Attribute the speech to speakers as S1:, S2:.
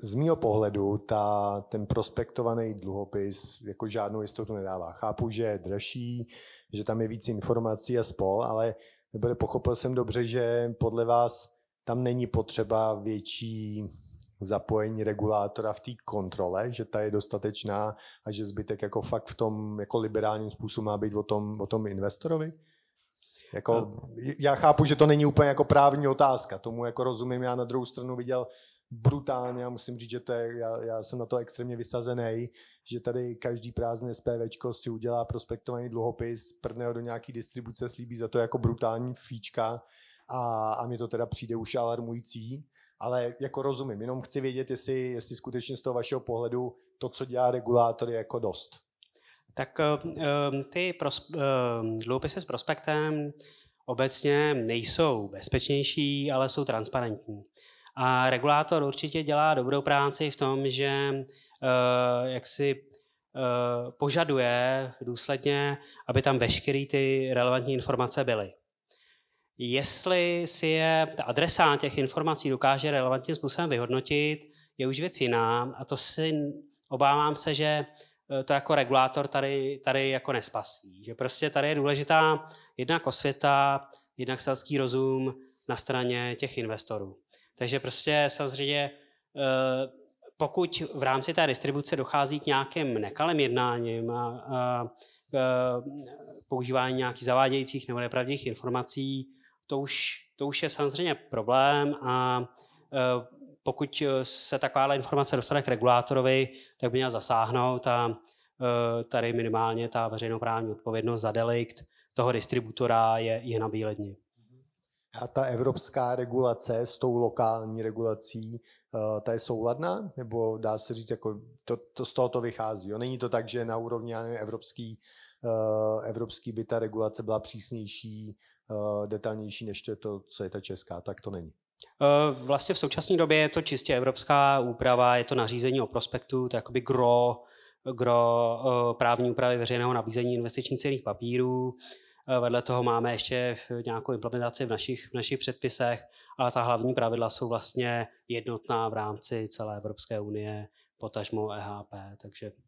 S1: z mého pohledu ta, ten prospektovaný dluhopis jako žádnou jistotu nedává. Chápu, že je dražší, že tam je víc informací a spol, ale nebude pochopil jsem dobře, že podle vás tam není potřeba větší zapojení regulátora v té kontrole, že ta je dostatečná a že zbytek jako fakt v tom jako liberálním způsobu má být o tom, o tom investorovi? Jako, no. já chápu, že to není úplně jako právní otázka, tomu jako rozumím, já na druhou stranu viděl brutálně, já musím říct, že to je, já, já jsem na to extrémně vysazený, že tady každý prázdný SPV si udělá prospektovaný dluhopis, prdne ho do nějaký distribuce, slíbí za to jako brutální fíčka a, a mně to teda přijde už alarmující, ale jako rozumím, jenom chci vědět, jestli, jestli skutečně z toho vašeho pohledu to, co dělá regulátor, je jako dost. Tak
S2: ehm, ty pros, ehm, dluhopisy s prospektem obecně nejsou bezpečnější, ale jsou transparentní. A regulátor určitě dělá dobrou práci v tom, že eh, jak si eh, požaduje důsledně, aby tam veškeré ty relevantní informace byly. Jestli si je ta adresa těch informací dokáže relevantním způsobem vyhodnotit, je už věc jiná a to si obávám se, že Eh, to jako regulátor tady, tady jako nespasí. Že prostě tady je důležitá jednak osvěta, jednak selský rozum na straně těch investorů. Takže prostě samozřejmě eh, pokud v rámci té distribuce dochází k nějakým nekalým jednáním a, a k eh, používání nějakých zavádějících nebo nepravdivých informací, to už, to už je samozřejmě problém a pokud eh, se takováhle informace dostane k regulátorovi, tak by měl zasáhnout a eh, tady minimálně ta veřejnoprávní odpovědnost za delikt toho distributora je, je na bíledni.
S1: A ta evropská regulace s tou lokální regulací, eh, ta je souladná? Nebo dá se říct, jako to, to z toho to vychází? Jo? Není to tak, že na úrovni evropský, evropský by ta regulace byla přísnější, detailnější, než to, co je ta česká, tak to není.
S2: Eh, vlastně v současné době je to čistě evropská úprava, je to nařízení o prospektu, to je jakoby gro, gro eh, právní úpravy veřejného nabízení investičních cených papírů. Eh, vedle toho máme ještě nějakou implementaci v našich, v našich předpisech, ale ta hlavní pravidla jsou vlastně jednotná v rámci celé Evropské unie, potažmo EHP, takže